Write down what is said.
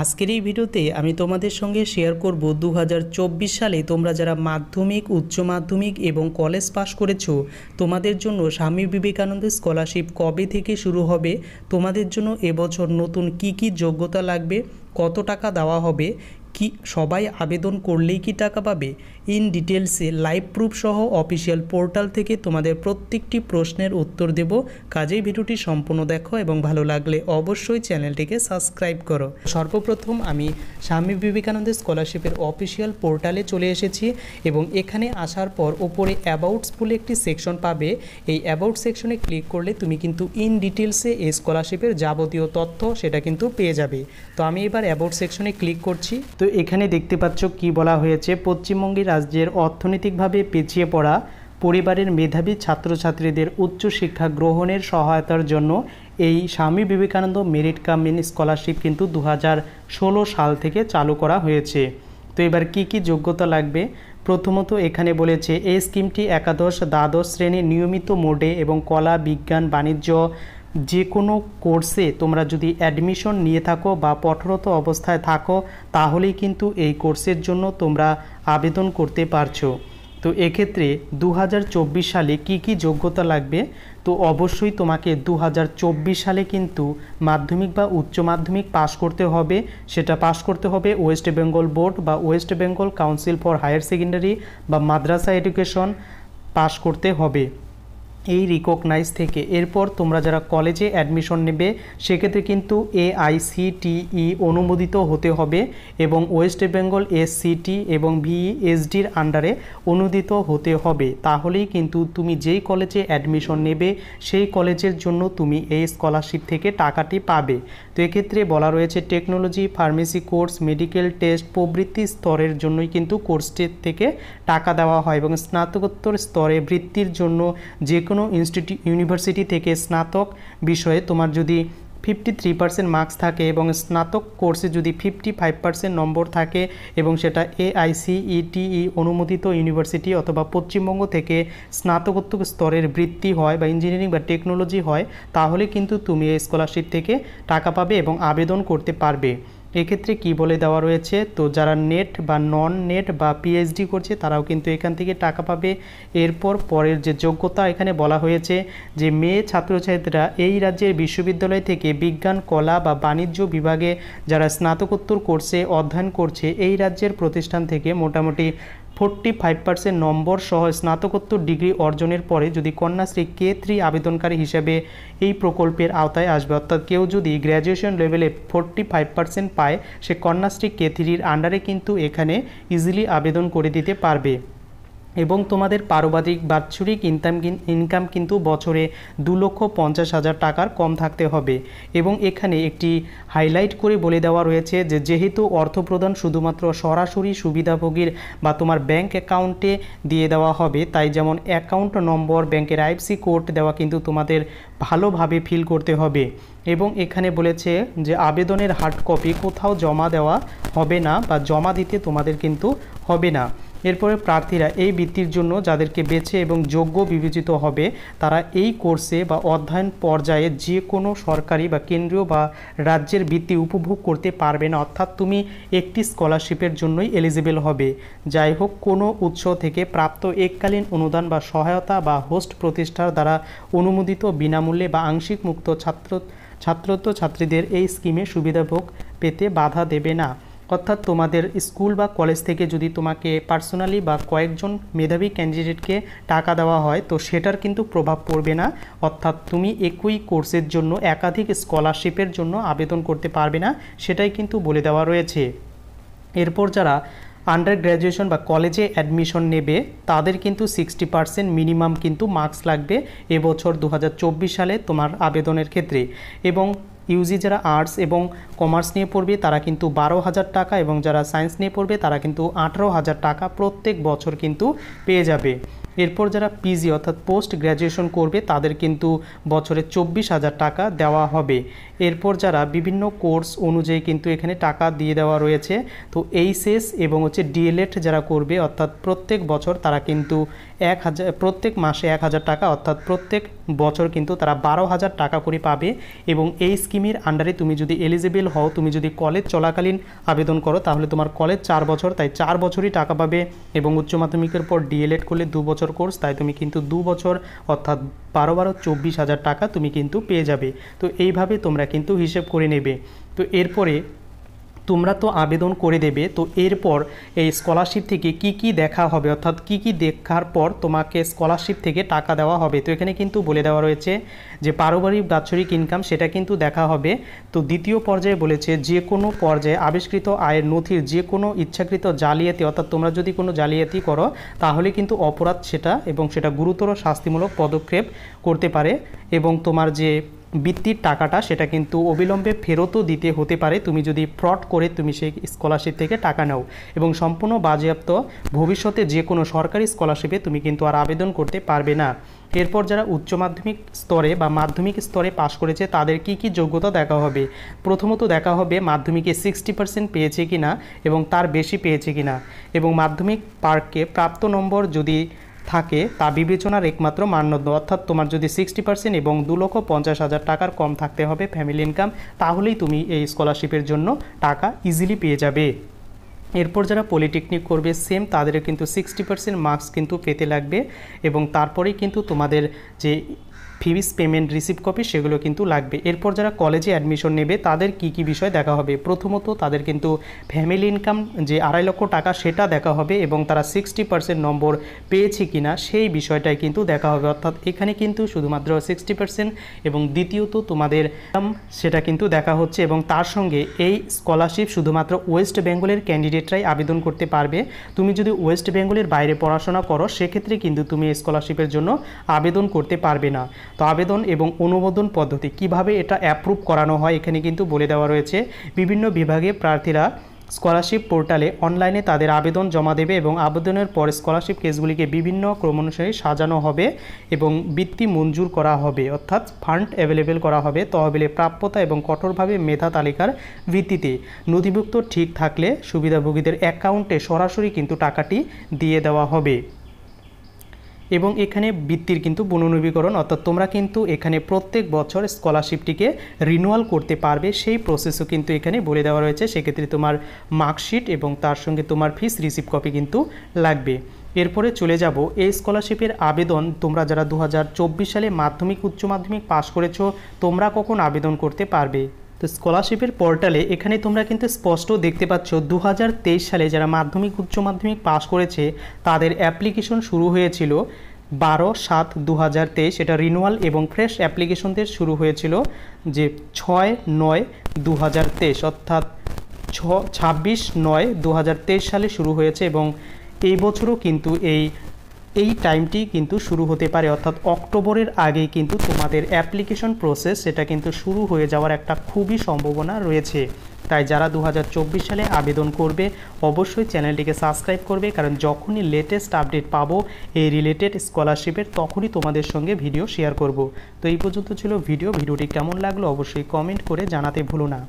আজকের এই ভিডিওতে আমি তোমাদের সঙ্গে শেয়ার করব দু সালে তোমরা যারা মাধ্যমিক উচ্চ মাধ্যমিক এবং কলেজ পাস করেছ তোমাদের জন্য স্বামী বিবেকানন্দ স্কলারশিপ কবে থেকে শুরু হবে তোমাদের জন্য এবছর নতুন কি কি যোগ্যতা লাগবে কত টাকা দেওয়া হবে কি সবাই আবেদন করলেই কি টাকা পাবে ইন ডিটেলসে লাইভ প্রুফ সহ অফিসিয়াল পোর্টাল থেকে তোমাদের প্রত্যেকটি প্রশ্নের উত্তর দেব কাজেই ভিডিওটি সম্পূর্ণ দেখো এবং ভালো লাগলে অবশ্যই চ্যানেলটিকে সাবস্ক্রাইব করো সর্বপ্রথম আমি স্বামী বিবেকানন্দ স্কলারশিপের অফিসিয়াল পোর্টালে চলে এসেছি এবং এখানে আসার পর ওপরে অ্যাবাউটস বলে একটি সেকশন পাবে এই অ্যাবাউট সেকশনে ক্লিক করলে তুমি কিন্তু ইন ডিটেলসে এই স্কলারশিপের যাবতীয় তথ্য সেটা কিন্তু পেয়ে যাবে তো আমি এবার অ্যাবাউট সেকশনে ক্লিক করছি তো এখানে দেখতে পাচ্ছ কি বলা হয়েছে পশ্চিমবঙ্গে রাজ্যের অর্থনৈতিকভাবে পিছিয়ে পড়া পরিবারের মেধাবী ছাত্রছাত্রীদের উচ্চ শিক্ষা গ্রহণের সহায়তার জন্য এই স্বামী বিবেকানন্দ মেরিট কামিন স্কলারশিপ কিন্তু দু সাল থেকে চালু করা হয়েছে তো এবার কি কি যোগ্যতা লাগবে প্রথমত এখানে বলেছে এই স্কিমটি একাদশ দ্বাদশ শ্রেণীর নিয়মিত মোডে এবং কলা বিজ্ঞান বাণিজ্য যে কোনো কোর্সে তোমরা যদি অ্যাডমিশন নিয়ে থাকো বা পঠরত অবস্থায় থাকো তাহলেই কিন্তু এই কোর্সের জন্য তোমরা আবেদন করতে পারছো তো এক্ষেত্রে দু সালে কি কি যোগ্যতা লাগবে তো অবশ্যই তোমাকে দু সালে কিন্তু মাধ্যমিক বা উচ্চ মাধ্যমিক পাস করতে হবে সেটা পাস করতে হবে ওয়েস্ট বেঙ্গল বোর্ড বা West Bengal council for higher secondary বা মাদ্রাসা এডুকেশন পাস করতে হবে এই রিকগনাইজ থেকে এরপর তোমরা যারা কলেজে অ্যাডমিশন নেবে সেক্ষেত্রে কিন্তু এআইসিটিই e অনুমোদিত হতে হবে এবং ওয়েস্ট বেঙ্গল এসসিটি এবং ভিএসডির e আন্ডারে অনুমোদিত হতে হবে তাহলেই কিন্তু তুমি যেই কলেজে অ্যাডমিশন নেবে সেই কলেজের জন্য তুমি এই স্কলারশিপ থেকে টাকাটি পাবে তো এক্ষেত্রে বলা রয়েছে technology pharmacy course medical test প্রবৃত্তি স্তরের জন্যই কিন্তু কোর্সটির থেকে টাকা দেওয়া হয় এবং স্নাতকোত্তর স্তরে বৃত্তির জন্য যে কোনো কোনো ইউনিভার্সিটি থেকে স্নাতক বিষয়ে তোমার যদি ফিফটি থ্রি পার্সেন্ট মার্কস থাকে এবং স্নাতক কোর্সে যদি ফিফটি ফাইভ পার্সেন্ট নম্বর থাকে এবং সেটা এআইসিইটিই অনুমোদিত ইউনিভার্সিটি অথবা পশ্চিমবঙ্গ থেকে স্নাতকোত্তর স্তরের বৃত্তি হয় বা ইঞ্জিনিয়ারিং বা টেকনোলজি হয় তাহলে কিন্তু তুমি এই স্কলারশিপ থেকে টাকা পাবে এবং আবেদন করতে পারবে এক্ষেত্রে কি বলে দেওয়া রয়েছে তো যারা নেট বা নন নেট বা পিএইচডি করছে তারাও কিন্তু এখান থেকে টাকা পাবে এরপর পরের যে যোগ্যতা এখানে বলা হয়েছে যে মেয়ে ছাত্রছাত্রীরা এই রাজ্যের বিশ্ববিদ্যালয় থেকে বিজ্ঞান কলা বা বাণিজ্য বিভাগে যারা স্নাতকোত্তর কোর্সে অধ্যয়ন করছে এই রাজ্যের প্রতিষ্ঠান থেকে মোটামুটি ফোরটি ফাইভ পার্সেন্ট নম্বর সহ স্নাতকোত্তর ডিগ্রি অর্জনের পরে যদি কন্যাশ্রী কে থ্রি আবেদনকারী হিসেবে এই প্রকল্পের আওতায় আসবে অর্থাৎ কেউ যদি গ্র্যাজুয়েশন লেভেলে ফোরটি ফাইভ পার্সেন্ট পায় সে কন্যাশ্রী কে থ্রির আন্ডারে কিন্তু এখানে ইজিলি আবেদন করে দিতে পারবে এবং তোমাদের পারিবারিক বাৎসরিক ইনকাম ইনকাম কিন্তু বছরে দু লক্ষ পঞ্চাশ হাজার টাকার কম থাকতে হবে এবং এখানে একটি হাইলাইট করে বলে দেওয়া রয়েছে যে যেহেতু অর্থপ্রদান শুধুমাত্র সরাসরি সুবিধাভোগীর বা তোমার ব্যাংক অ্যাকাউন্টে দিয়ে দেওয়া হবে তাই যেমন অ্যাকাউন্ট নম্বর ব্যাংকের আইএফসি কোড দেওয়া কিন্তু তোমাদের ভালোভাবে ফিল করতে হবে এবং এখানে বলেছে যে আবেদনের হার্ড কপি কোথাও জমা দেওয়া হবে না বা জমা দিতে তোমাদের কিন্তু হবে না এরপরে প্রার্থীরা এই বৃত্তির জন্য যাদেরকে বেছে এবং যোগ্য বিবেচিত হবে তারা এই কোর্সে বা অধ্যয়ন পর্যায়ে যে কোনো সরকারি বা কেন্দ্রীয় বা রাজ্যের বৃত্তি উপভোগ করতে পারবে না অর্থাৎ তুমি একটি স্কলারশিপের জন্যই এলিজিবেল হবে যাই হোক কোনো উৎস থেকে প্রাপ্ত এককালীন অনুদান বা সহায়তা বা হোস্ট প্রতিষ্ঠার দ্বারা অনুমোদিত বিনামূল্যে বা আংশিক মুক্ত ছাত্র ছাত্রত্ব ছাত্রীদের এই স্কিমে সুবিধাভোগ পেতে বাধা দেবে না অর্থাৎ তোমাদের স্কুল বা কলেজ থেকে যদি তোমাকে পার্সোনালি বা কয়েকজন মেধাবী ক্যান্ডিডেটকে টাকা দেওয়া হয় তো সেটার কিন্তু প্রভাব পড়বে না অর্থাৎ তুমি একই কোর্সের জন্য একাধিক স্কলারশিপের জন্য আবেদন করতে পারবে না সেটাই কিন্তু বলে দেওয়া রয়েছে এরপর যারা আন্ডার গ্র্যাজুয়েশন বা কলেজে অ্যাডমিশন নেবে তাদের কিন্তু সিক্সটি পার্সেন্ট মিনিমাম কিন্তু মার্কস লাগবে এবছর দু সালে তোমার আবেদনের ক্ষেত্রে এবং ইউজি যারা আর্টস এবং কমার্স নিয়ে পড়বে তারা কিন্তু বারো হাজার টাকা এবং যারা সায়েন্স নিয়ে পড়বে তারা কিন্তু আঠারো হাজার টাকা প্রত্যেক বছর কিন্তু পেয়ে যাবে এরপর যারা পিজি অর্থাৎ পোস্ট গ্র্যাজুয়েশন করবে তাদের কিন্তু বছরে চব্বিশ হাজার টাকা দেওয়া হবে এরপর যারা বিভিন্ন কোর্স অনুযায়ী কিন্তু এখানে টাকা দিয়ে দেওয়া রয়েছে তো এইচএস e এবং হচ্ছে ডিএলএড যারা করবে অর্থাৎ প্রত্যেক বছর তারা কিন্তু এক হাজার প্রত্যেক মাসে এক হাজার টাকা অর্থাৎ প্রত্যেক বছর কিন্তু তারা বারো হাজার টাকা করে পাবে এবং এই স্কিমের আন্ডারে তুমি যদি এলিজিবল হও তুমি যদি কলেজ চলাকালীন আবেদন করো তাহলে তোমার কলেজ চার বছর তাই চার বছরই টাকা পাবে এবং উচ্চ মাধ্যমিকের পর ডিএলএড করলে দু বছর বছর কোর্স তাই তুমি কিন্তু দু বছর অর্থাৎ বারো বারো চব্বিশ হাজার টাকা তুমি কিন্তু পেয়ে যাবে তো এইভাবে তোমরা কিন্তু হিসেব করে নেবে তো এরপরে তোমরা তো আবেদন করে দেবে তো এরপর এই স্কলারশিপ থেকে কি কি দেখা হবে অর্থাৎ কি কি দেখার পর তোমাকে স্কলারশিপ থেকে টাকা দেওয়া হবে তো এখানে কিন্তু বলে দেওয়া রয়েছে যে পারিবারিক বাৎসরিক ইনকাম সেটা কিন্তু দেখা হবে তো দ্বিতীয় পর্যায়ে বলেছে যে কোনো পর্যায়ে আবিষ্কৃত আয়ের নথির যে কোনো ইচ্ছাকৃত জালিয়াতি অর্থাৎ তোমরা যদি কোনো জালিয়াতি করো তাহলে কিন্তু অপরাধ সেটা এবং সেটা গুরুতর শাস্তিমূলক পদক্ষেপ করতে পারে এবং তোমার যে বৃত্তির টাকাটা সেটা কিন্তু অবিলম্বে ফেরতও দিতে হতে পারে তুমি যদি ফ্রড করে তুমি সেই স্কলারশিপ থেকে টাকা নাও এবং সম্পূর্ণ বাজেয়াপ্ত ভবিষ্যতে যে কোনো সরকারি স্কলারশিপে তুমি কিন্তু আর আবেদন করতে পারবে না এরপর যারা উচ্চ মাধ্যমিক স্তরে বা মাধ্যমিক স্তরে পাশ করেছে তাদের কি কি যোগ্যতা দেখা হবে প্রথমত দেখা হবে মাধ্যমিকে সিক্সটি পার্সেন্ট পেয়েছে কি না এবং তার বেশি পেয়েছে কি না এবং মাধ্যমিক পার্কে প্রাপ্ত নম্বর যদি থাকে তা বিবেচনার একমাত্র মানদণ্ড অর্থাৎ তোমার যদি সিক্সটি পার্সেন্ট এবং দু লক্ষ পঞ্চাশ হাজার টাকার কম থাকতে হবে ফ্যামিলি ইনকাম তাহলেই তুমি এই স্কলারশিপের জন্য টাকা ইজিলি পেয়ে যাবে এরপর যারা পলিটেকনিক করবে সেম তাদের কিন্তু সিক্সটি পার্সেন্ট মার্কস কিন্তু পেতে লাগবে এবং তারপরেই কিন্তু তোমাদের যে ফিস পেমেন্ট রিসিভ কপি সেগুলো কিন্তু লাগবে এরপর যারা কলেজে অ্যাডমিশন নেবে তাদের কি কি বিষয় দেখা হবে প্রথমত তাদের কিন্তু ফ্যামিলি ইনকাম যে আড়াই লক্ষ টাকা সেটা দেখা হবে এবং তারা সিক্সটি পার্সেন্ট নম্বর পেয়েছে কি না সেই বিষয়টাই কিন্তু দেখা হবে অর্থাৎ এখানে কিন্তু শুধুমাত্র সিক্সটি পার্সেন্ট এবং দ্বিতীয়ত তোমাদের সেটা কিন্তু দেখা হচ্ছে এবং তার সঙ্গে এই স্কলারশিপ শুধুমাত্র ওয়েস্ট বেঙ্গলের ক্যান্ডিডেট ক্যান্ডিডেটরাই আবেদন করতে পারবে তুমি যদি ওয়েস্ট বেঙ্গলের বাইরে পড়াশোনা করো সেক্ষেত্রে কিন্তু তুমি স্কলারশিপের জন্য আবেদন করতে পারবে না তো আবেদন এবং অনুমোদন পদ্ধতি কিভাবে এটা অ্যাপ্রুভ করানো হয় এখানে কিন্তু বলে দেওয়া রয়েছে বিভিন্ন বিভাগে প্রার্থীরা স্কলারশিপ পোর্টালে অনলাইনে তাদের আবেদন জমা দেবে এবং আবেদনের পর স্কলারশিপ কেসগুলিকে বিভিন্ন ক্রম অনুসারে সাজানো হবে এবং বৃত্তি মঞ্জুর করা হবে অর্থাৎ ফান্ড অ্যাভেলেবেল করা হবে তহবিলে প্রাপ্যতা এবং কঠোরভাবে মেধা তালিকার ভিত্তিতে নথিভুক্ত ঠিক থাকলে সুবিধাভোগীদের অ্যাকাউন্টে সরাসরি কিন্তু টাকাটি দিয়ে দেওয়া হবে এবং এখানে বৃত্তির কিন্তু পুনর্নবীকরণ অর্থাৎ তোমরা কিন্তু এখানে প্রত্যেক বছর স্কলারশিপটিকে রিনুয়াল করতে পারবে সেই প্রসেসও কিন্তু এখানে বলে দেওয়া রয়েছে সেক্ষেত্রে তোমার মার্কশিট এবং তার সঙ্গে তোমার ফিস রিসিভ কপি কিন্তু লাগবে এরপরে চলে যাব এই স্কলারশিপের আবেদন তোমরা যারা দু সালে মাধ্যমিক উচ্চ মাধ্যমিক পাশ করেছো তোমরা কখন আবেদন করতে পারবে তো স্কলারশিপের পোর্টালে এখানে তোমরা কিন্তু স্পষ্ট দেখতে পাচ্ছ দু সালে যারা মাধ্যমিক উচ্চ মাধ্যমিক পাশ করেছে তাদের অ্যাপ্লিকেশন শুরু হয়েছিল বারো সাত দু হাজার তেইশ এটা রিনুয়াল এবং ফ্রেশ অ্যাপ্লিকেশনদের শুরু হয়েছিল যে ছয় নয় দু হাজার তেইশ অর্থাৎ ছ ছাব্বিশ নয় দু হাজার তেইশ সালে শুরু হয়েছে এবং এই বছরও কিন্তু এই এই টাইমটি কিন্তু শুরু হতে পারে অর্থাৎ অক্টোবরের আগে কিন্তু তোমাদের অ্যাপ্লিকেশন প্রসেস সেটা কিন্তু শুরু হয়ে যাওয়ার একটা খুবই সম্ভাবনা রয়েছে তাই যারা দু সালে আবেদন করবে অবশ্যই চ্যানেলটিকে সাবস্ক্রাইব করবে কারণ যখনই লেটেস্ট আপডেট পাবো এই রিলেটেড স্কলারশিপের তখনই তোমাদের সঙ্গে ভিডিও শেয়ার করব তো এই পর্যন্ত ছিল ভিডিও ভিডিওটি কেমন লাগলো অবশ্যই কমেন্ট করে জানাতে ভুলো না